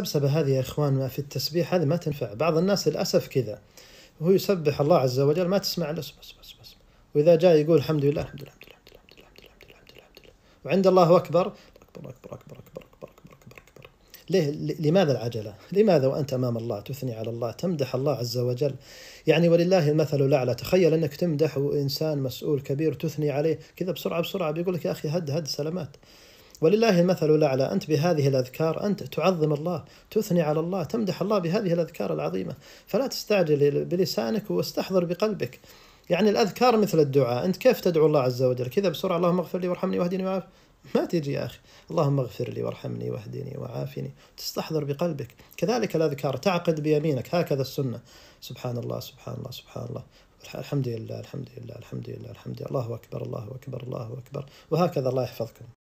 السبسبة هذه يا إخوان ما في التسبيح هذه ما تنفع بعض الناس للأسف كذا وهو يسبح الله عز وجل ما تسمع إلا بس بس بس وإذا جاء يقول الحمد لله الحمد لله الحمد لله الحمد لله الحمد لله الحمد لله, الحمد لله, الحمد لله. وعند الله أكبر أكبر أكبر أكبر أكبر أكبر أكبر أكبر, أكبر. ليه لماذا العجلة؟ لماذا وأنت أمام الله تثني على الله تمدح الله عز وجل؟ يعني ولله المثل الأعلى تخيل أنك تمدح انسان مسؤول كبير تثني عليه كذا بسرعة بسرعة بيقول لك يا أخي هد هد سلامات ولله المثل الأعلى أنت بهذه الأذكار أنت تعظم الله تثني على الله تمدح الله بهذه الأذكار العظيمة فلا تستعجل بلسانك واستحضر بقلبك يعني الأذكار مثل الدعاء أنت كيف تدعو الله عز وجل كذا بسرعة اللهم اغفر لي وارحمني واهدني وعافني ما تجي يا أخي اللهم اغفر لي وارحمني واهدني وعافني تستحضر بقلبك كذلك الأذكار تعقد بيمينك هكذا السنة سبحان الله سبحان الله سبحان الله الحمد لله الحمد لله الحمد لله الحمد لله الله أكبر الله أكبر الله أكبر وهكذا الله يحفظكم